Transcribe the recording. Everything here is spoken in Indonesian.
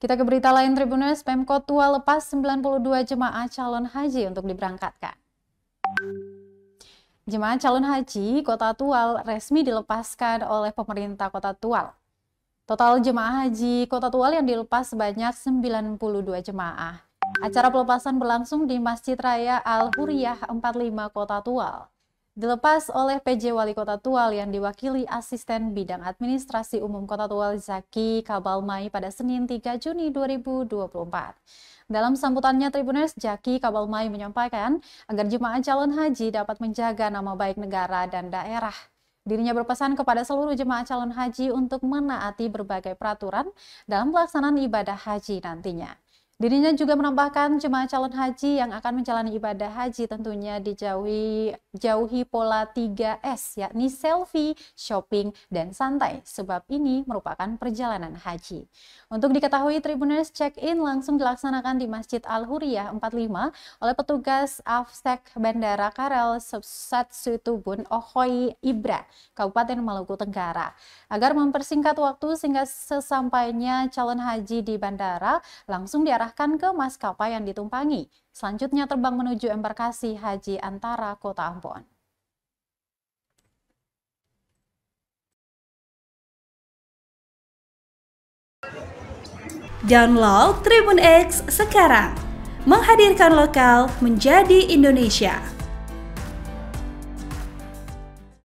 Kita ke berita lain Tribunus, Pemkot Tua lepas 92 jemaah calon haji untuk diberangkatkan. Jemaah calon haji Kota Tual resmi dilepaskan oleh pemerintah Kota Tual. Total jemaah haji Kota Tual yang dilepas sebanyak 92 jemaah. Acara pelepasan berlangsung di Masjid Raya Al-Huriyah 45 Kota Tual dilepas oleh PJ Wali Kota Tual yang diwakili Asisten Bidang Administrasi Umum Kota Tual Zaki Kabalmai pada Senin 3 Juni 2024. Dalam sambutannya Tribuners, Zaki Kabalmai menyampaikan agar jemaah calon haji dapat menjaga nama baik negara dan daerah. Dirinya berpesan kepada seluruh jemaah calon haji untuk menaati berbagai peraturan dalam pelaksanaan ibadah haji nantinya. Dirinya juga menambahkan jemaah calon haji yang akan menjalani ibadah haji tentunya dijauhi jauhi pola 3S yakni selfie, shopping, dan santai sebab ini merupakan perjalanan haji. Untuk diketahui Tribuners check-in langsung dilaksanakan di Masjid Al-Huriyah 45 oleh petugas Afsek Bandara Karel Subsat Situbun Ohoi Ibra, Kabupaten Maluku Tenggara. Agar mempersingkat waktu sehingga sesampainya calon haji di bandara langsung diarah diserahkan ke maskapai yang ditumpangi. Selanjutnya terbang menuju embarkasi Haji Antara Kota Ambon. Download Tribun X sekarang. Menghadirkan lokal menjadi Indonesia.